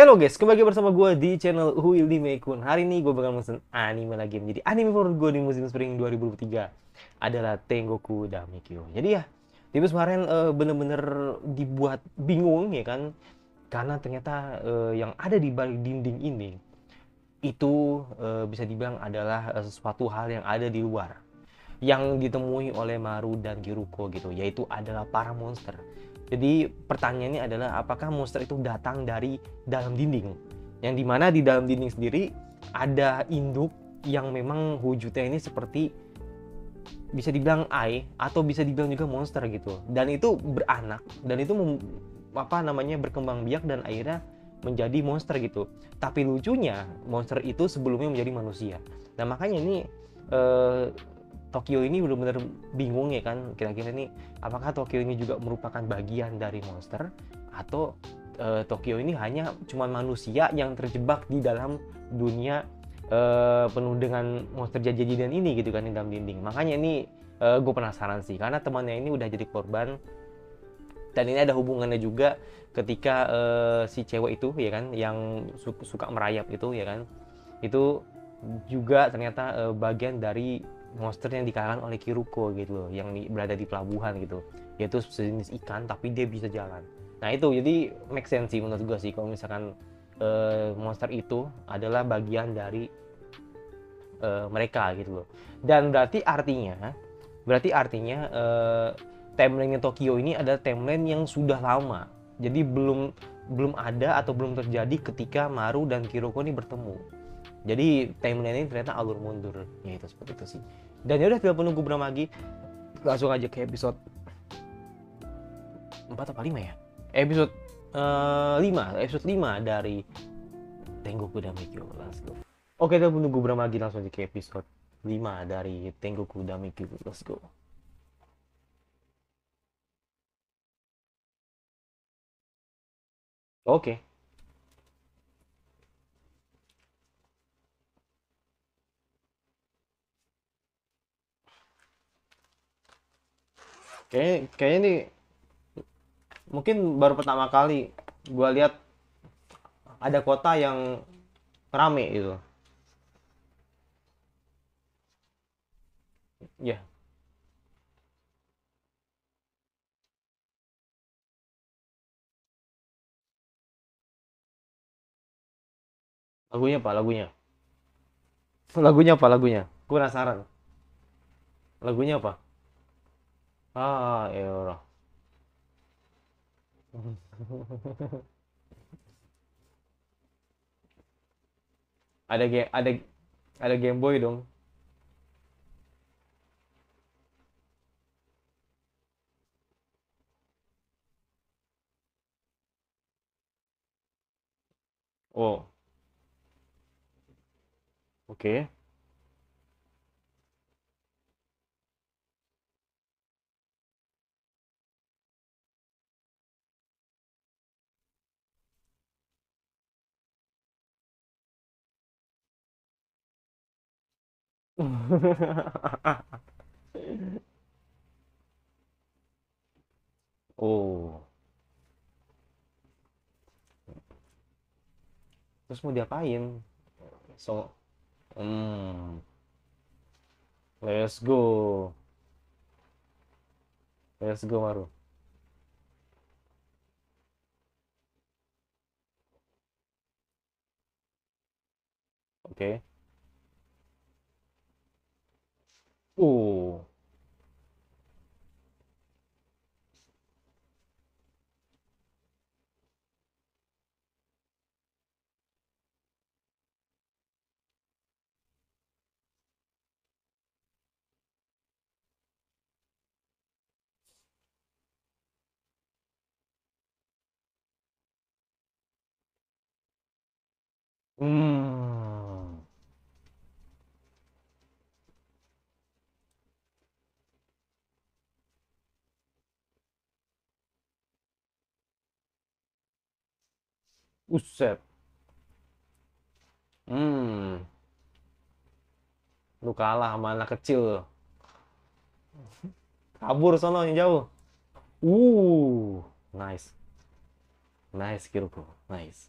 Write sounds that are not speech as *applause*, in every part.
Hello guys, kembali bersama gue di channel Huildi Meikun Hari ini gue bakal mesen anime lagi Jadi anime favorit gue di musim spring 2023 Adalah Tengoku Damikyo Jadi ya, tipe kemarin eh, bener-bener uh, dibuat bingung ya kan Karena ternyata uh, yang ada di balik dinding ini Itu uh, bisa dibilang adalah sesuatu hal yang ada di luar Yang ditemui oleh Maru dan Kiruko gitu Yaitu adalah para monster jadi pertanyaannya adalah apakah monster itu datang dari dalam dinding? Yang dimana di dalam dinding sendiri ada induk yang memang wujudnya ini seperti bisa dibilang ai atau bisa dibilang juga monster gitu. Dan itu beranak dan itu apa namanya berkembang biak dan akhirnya menjadi monster gitu. Tapi lucunya monster itu sebelumnya menjadi manusia. Nah makanya ini eh, Tokyo ini benar-benar bingung ya kan kira-kira ini apakah Tokyo ini juga merupakan bagian dari monster atau e, Tokyo ini hanya cuma manusia yang terjebak di dalam dunia e, penuh dengan monster jajan dan ini gitu kan di dalam dinding makanya ini e, eh, gue penasaran sih karena temannya ini udah jadi korban dan ini ada hubungannya juga ketika e, si cewek itu ya kan yang suka merayap itu ya kan itu juga ternyata e, bagian dari monster yang dikalahkan oleh Kiruko gitu loh yang berada di pelabuhan gitu yaitu sejenis ikan tapi dia bisa jalan nah itu jadi make sense sih menurut gue sih kalau misalkan uh, monster itu adalah bagian dari uh, mereka gitu loh dan berarti artinya berarti artinya uh, eh, timeline Tokyo ini ada timeline yang sudah lama jadi belum belum ada atau belum terjadi ketika Maru dan Kiruko ini bertemu jadi timeline ini ternyata alur mundur ya itu seperti itu sih dan ya udah tidak menunggu berapa lagi langsung aja ke episode 4 apa 5 ya episode uh, eh, 5 episode 5 dari Tengoku Damikyu let's go oke kita menunggu berapa lagi langsung aja ke episode 5 dari Tengoku Damikyu let's go oke Kayaknya kayaknya ini mungkin baru pertama kali gua lihat ada kota yang rame itu Ya. Yeah. Lagunya apa lagunya? Lagunya apa lagunya? Gue penasaran. Lagunya apa? Ah, ya ada game ada ada Game Boy dong. Oh. Oke. Okay. *laughs* oh. Terus mau diapain? So, hmm. Let's go. Let's go, Maru. Oke. Okay. 오. 음. Uset. Hmm. Lu kalah sama anak kecil. Kabur sono yang jauh. Uh, nice. Nice skillku. Nice.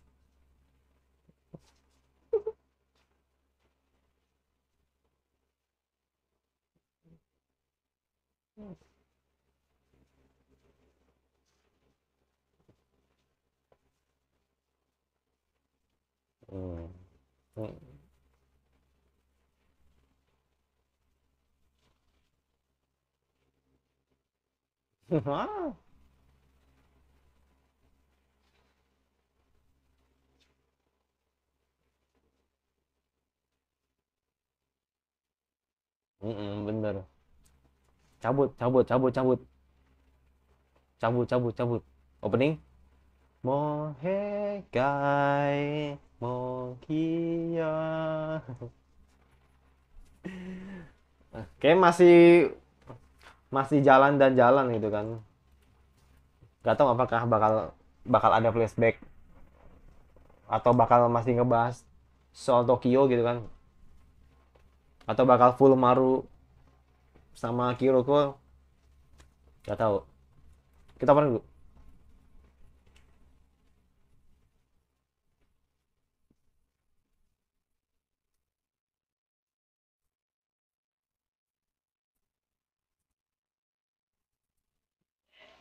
Hmm. Hmm. Mm-mm, bener. Cabut, cabut, cabut, cabut. Cabut, cabut, cabut. Opening. もうへかいもうきや kayak masih masih jalan dan jalan gitu kan gak tau apakah bakal bakal ada flashback atau bakal masih ngebahas soal Tokyo gitu kan atau bakal full Maru sama Kiroko gak tau. kita pernah dulu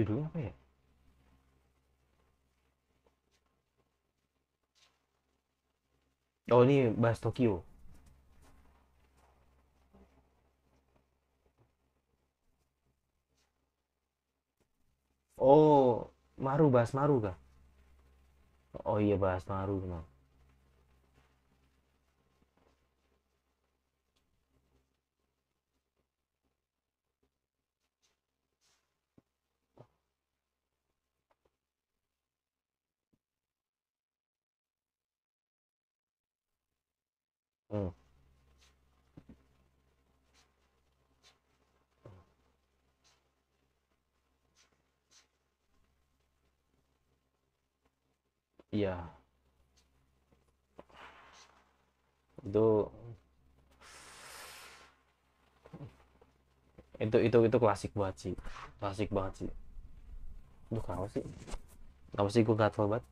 judulnya apa ya oh ini bahas Tokyo oh Maru bahas Maru kah oh iya bahas Maru memang iya itu itu itu itu klasik banget sih klasik banget sih itu kenapa sih kenapa sih gue gatel banget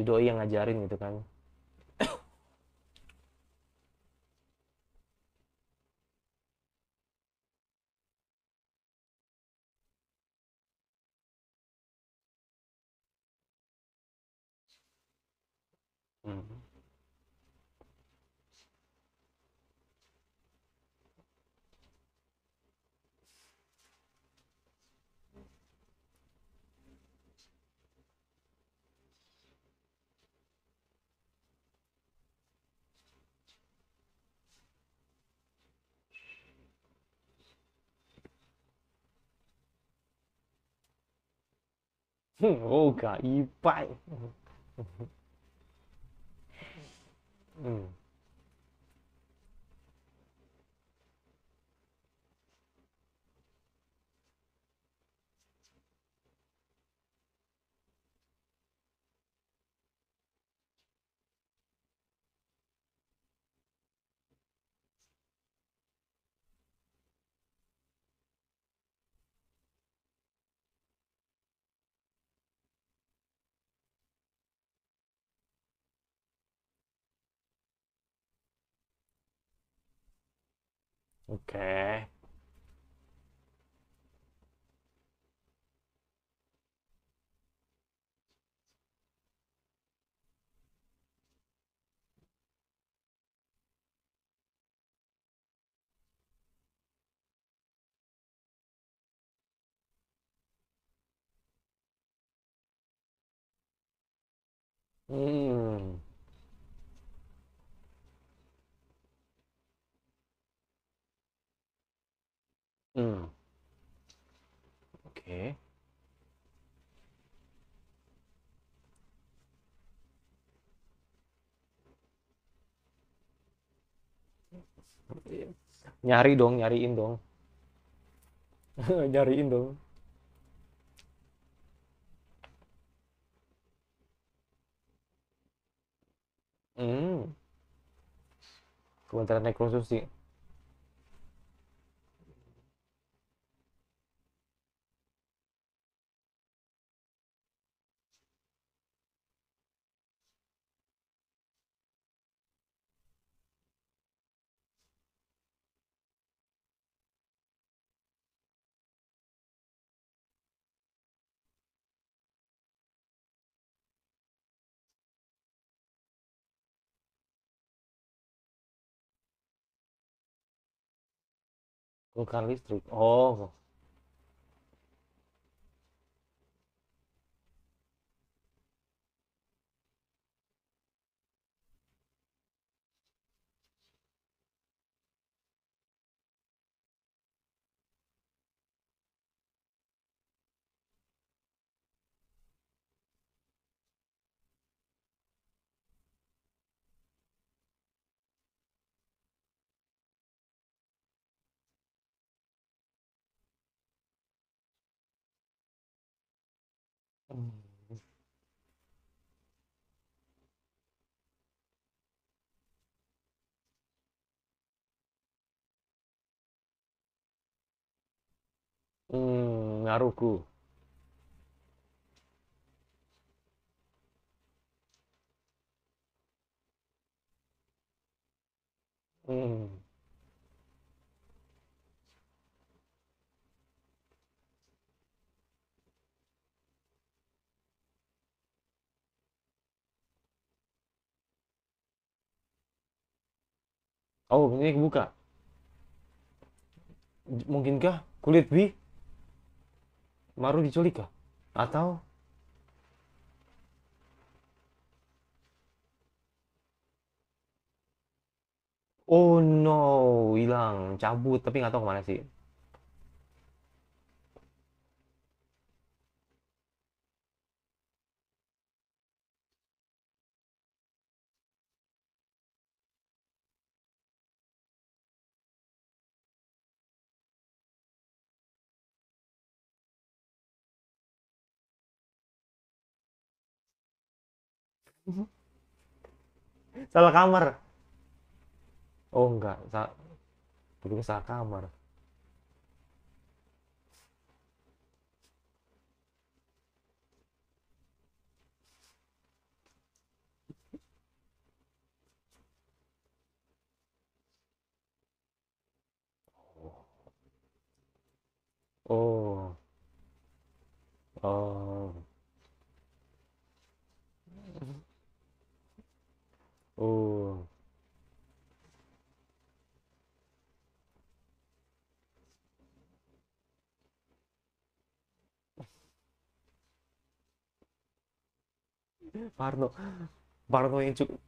jadi doi yang ngajarin gitu kan Mm-hmm. oh, cara, e pai. *laughs* Hum. Okay. Mmm. Hmm. Oke. Okay. Nyari dong, nyariin dong. *laughs* nyariin dong. Hmm. Kementerian sih. Bukan oh, listrik. Oh, Hmm, ngaruhku. Hmm. Oh, ini kebuka. Mungkinkah kulit bi Maru diculik kah? Atau Oh no, hilang, cabut, tapi nggak tahu kemana sih. *laughs* salah kamar oh enggak Sa bukan salah kamar Oh. Oh. oh. Oh. Parno. Parno yang cukup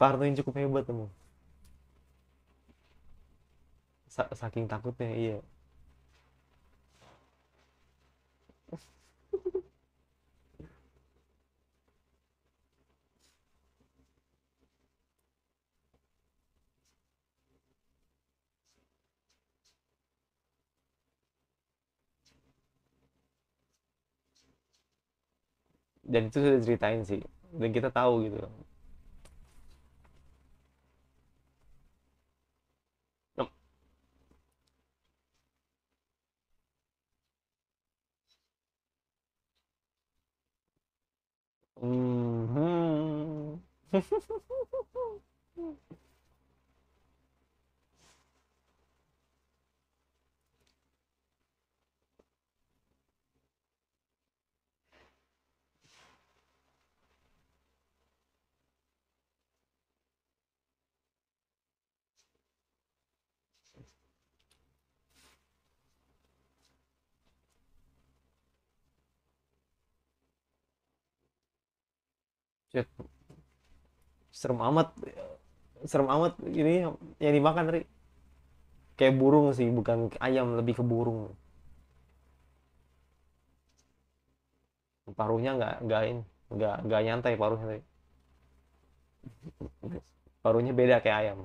Parno yang cukup hebat emang. Sa saking takutnya, iya. dan itu sudah ceritain sih dan kita tahu gitu Mm-hmm. *laughs* Cet. Serem amat. Serem amat ini yang dimakan, Ri. Kayak burung sih, bukan ayam, lebih ke burung. Paruhnya nggak nggak nggak nggak nyantai paruhnya. Ri. Paruhnya beda kayak ayam.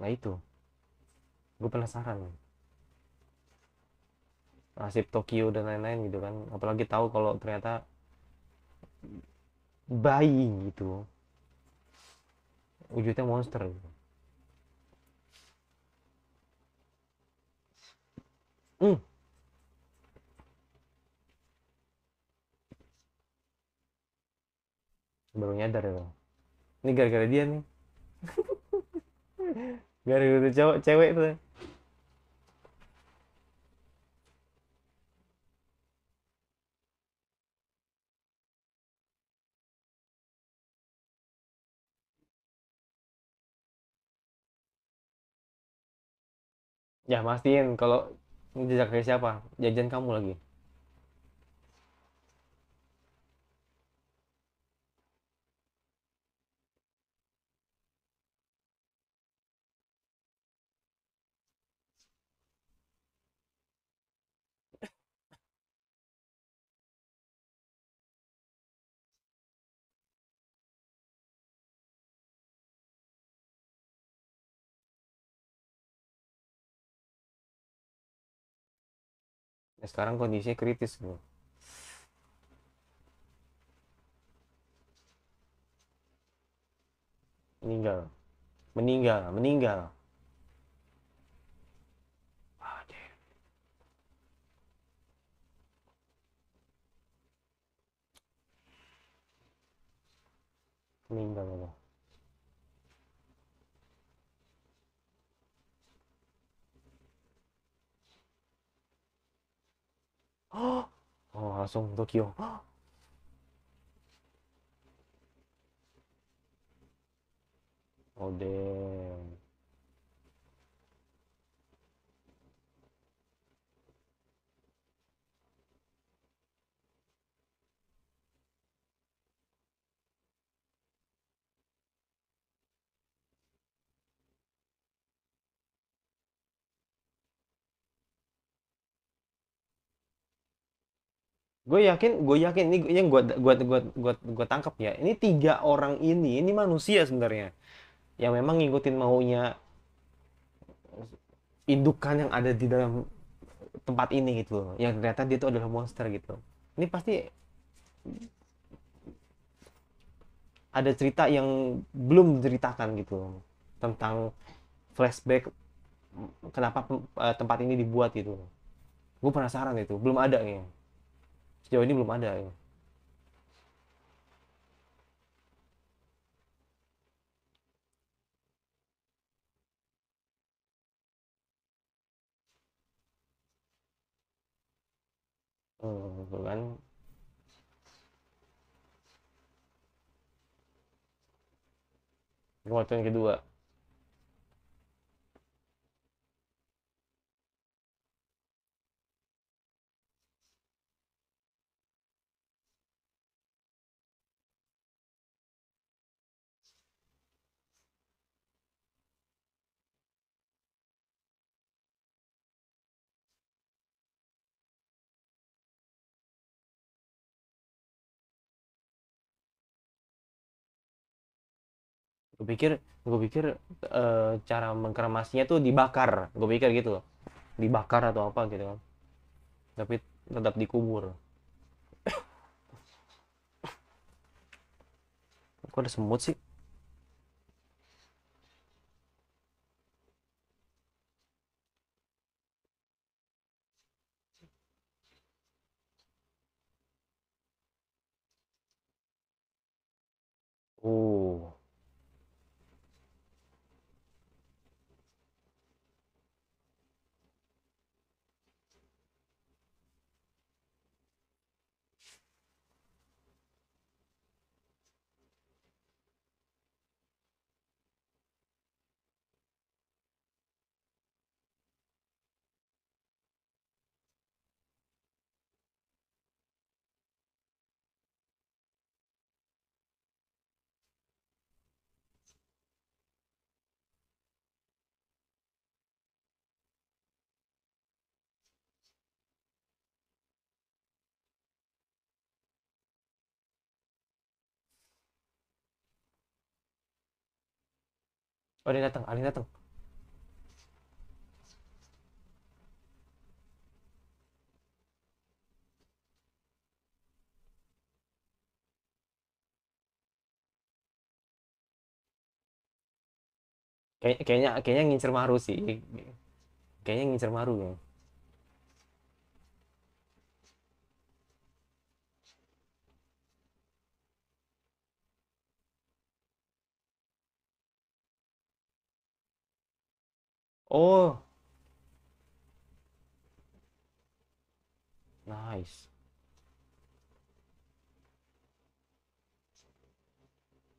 Nah itu, gue penasaran nasib Tokyo dan lain-lain gitu kan apalagi tahu kalau ternyata bayi gitu wujudnya monster gitu. Mm. Baru nyadar ya. Ini gara-gara dia nih. *laughs* gara-gara cewek cewek tuh. ya mastiin kalau jejak kayak siapa jajan kamu lagi Nah, sekarang kondisinya kritis bro. Meninggal. Meninggal. Meninggal. meninggal Allah. ああ、その時を。おでん。gue yakin gue yakin ini yang gue gue gue gue gue tangkap ya ini tiga orang ini ini manusia sebenarnya yang memang ngikutin maunya indukan yang ada di dalam tempat ini gitu loh yang ternyata dia itu adalah monster gitu ini pasti ada cerita yang belum diceritakan gitu loh tentang flashback kenapa eh, tempat ini dibuat gitu loh gue penasaran itu belum ada kayaknya sejauh ini belum ada ya. Hmm, gitu kan kematian kedua gue pikir gue pikir uh, cara mengkremasinya tuh dibakar gue pikir gitu loh dibakar atau apa gitu kan tapi tetap dikubur *coughs* kok ada semut sih Oh, dia datang, Ali ah, datang. Kay kayaknya kayaknya ngincer Maru sih. Kayaknya ngincer Maru ya. Oh! Nice.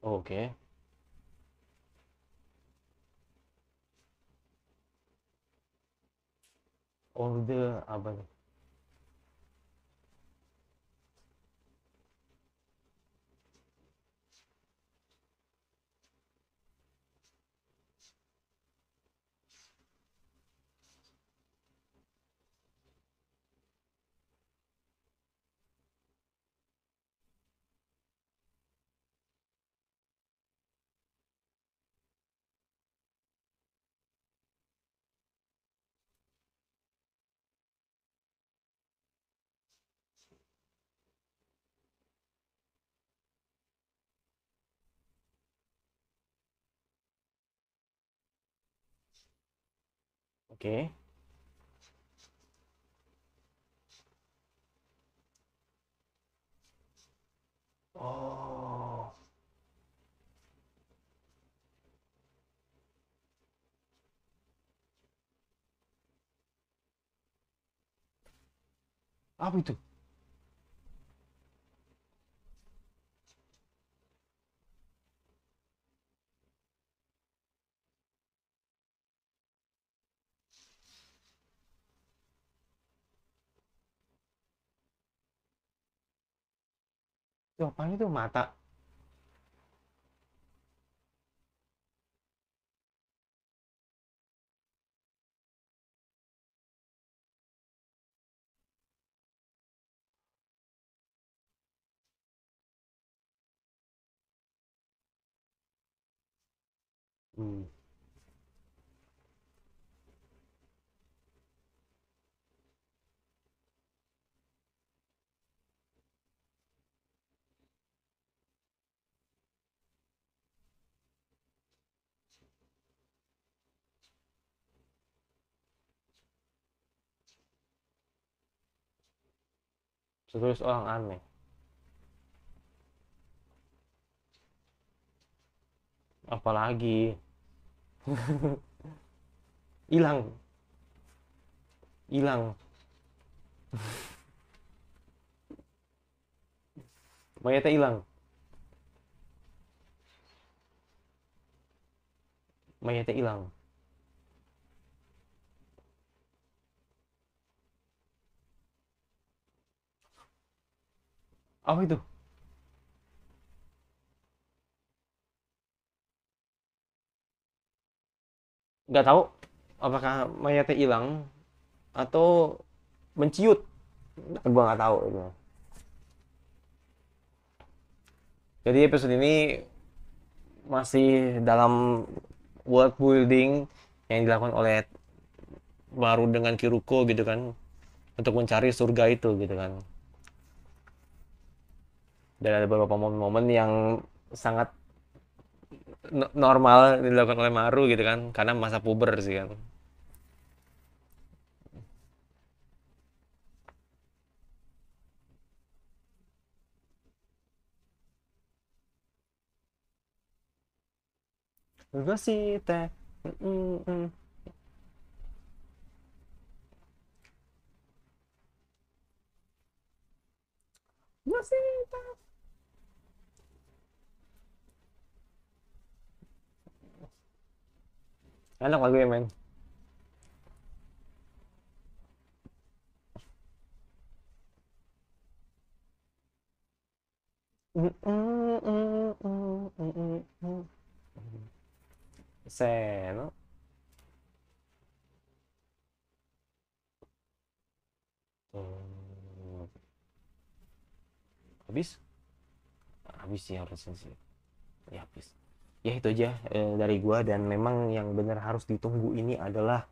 Okay. All the nih? 볼게. 어... 아비트 jawabannya itu mata Hmm. terus orang oh, aneh apalagi *laughs* hilang hilang *laughs* mayatnya hilang mayatnya hilang Apa itu? Nggak tahu apakah mayatnya hilang atau menciut. Gue nggak tahu itu. Jadi episode ini masih dalam world building yang dilakukan oleh baru dengan Kiruko gitu kan untuk mencari surga itu gitu kan dan ada beberapa momen-momen yang sangat normal dilakukan oleh Maru gitu kan karena masa puber sih kan sih teh mm. Gue sih teh enak lagu ya men せーの。Hmm. Habis? Habis sih harusnya sih. Ya habis ya itu aja e, dari gua dan memang yang benar harus ditunggu ini adalah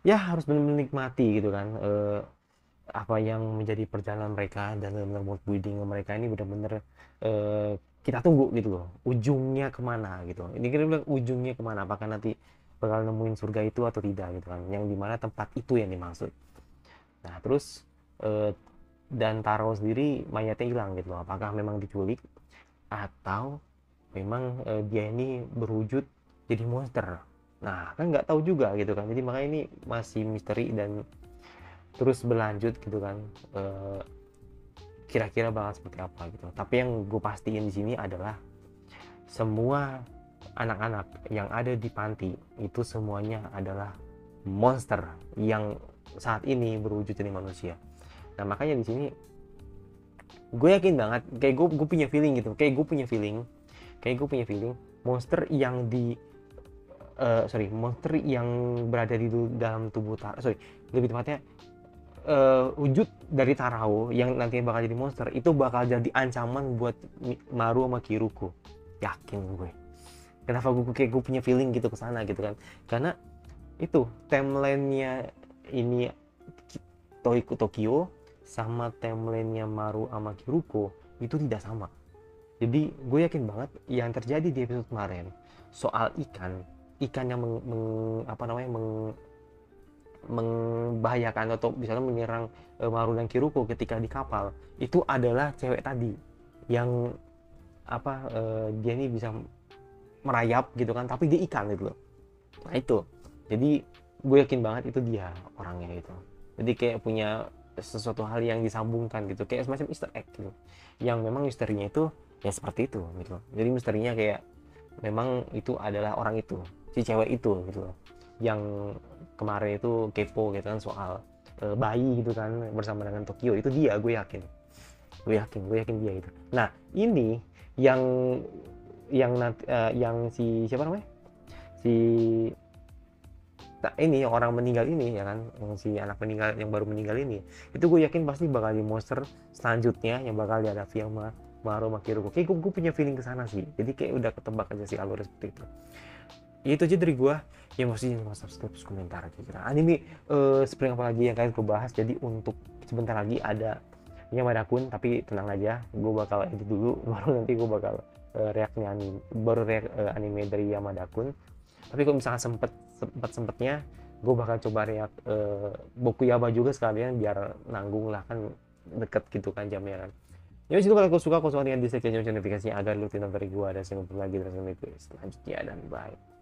ya harus benar menikmati gitu kan e, apa yang menjadi perjalanan mereka dan benar-benar mood building mereka ini benar-benar e, kita tunggu gitu loh ujungnya kemana gitu ini kira bilang ujungnya kemana apakah nanti bakal nemuin surga itu atau tidak gitu kan yang dimana tempat itu yang dimaksud nah terus e, dan Taro sendiri mayatnya hilang gitu loh apakah memang diculik atau memang e, dia ini berwujud jadi monster nah kan nggak tahu juga gitu kan jadi makanya ini masih misteri dan terus berlanjut gitu kan eh, kira-kira bakal seperti apa gitu tapi yang gue pastiin di sini adalah semua anak-anak yang ada di panti itu semuanya adalah monster yang saat ini berwujud jadi manusia nah makanya di sini gue yakin banget kayak gue punya feeling gitu kayak gue punya feeling kayak gue punya feeling monster yang di uh, sorry monster yang berada di dalam tubuh tar sorry lebih tepatnya uh, wujud dari tarau yang nantinya bakal jadi monster itu bakal jadi ancaman buat Maru sama kiruku yakin gue kenapa gue kayak gue punya feeling gitu ke sana gitu kan karena itu timelinenya ini Toiku Tokyo sama timelinenya Maru sama Kiruko itu tidak sama jadi gue yakin banget yang terjadi di episode kemarin soal ikan, ikan yang meng, meng apa namanya meng membahayakan atau misalnya menyerang e, Maru dan Kiruko ketika di kapal itu adalah cewek tadi yang apa e, dia ini bisa merayap gitu kan tapi dia ikan gitu loh nah itu jadi gue yakin banget itu dia orangnya itu jadi kayak punya sesuatu hal yang disambungkan gitu kayak semacam Easter egg gitu yang memang misterinya itu ya seperti itu gitu jadi misterinya kayak memang itu adalah orang itu si cewek itu gitu yang kemarin itu kepo gitu kan soal e, bayi gitu kan bersama dengan Tokyo itu dia gue yakin gue yakin gue yakin dia itu nah ini yang yang nanti uh, eh, yang si siapa namanya si nah ini yang orang meninggal ini ya kan yang si anak meninggal yang baru meninggal ini itu gue yakin pasti bakal di monster selanjutnya yang bakal dihadapi sama Maro Makiruko kayak gue, gue punya feeling ke sana sih jadi kayak udah ketebak aja sih alurnya seperti itu ya, itu aja dari gue ya mesti jangan subscribe komentar aja Nah, gitu. anime uh, spring apa lagi yang kalian gue bahas jadi untuk sebentar lagi ada ini ada akun tapi tenang aja gue bakal edit dulu *laughs* baru nanti gue bakal eh, reaknya anime baru reak uh, eh, anime dari Yamada Kun tapi kalau misalnya sempet sempet sempetnya gue bakal coba reak uh, eh, Boku Yaba juga sekalian biar nanggung lah kan deket gitu kan jamnya kan Ya itu kalau suka kau suka dengan di sekian notifikasinya agar lu tidak dari gua ada ngumpul lagi dan selanjutnya dan bye.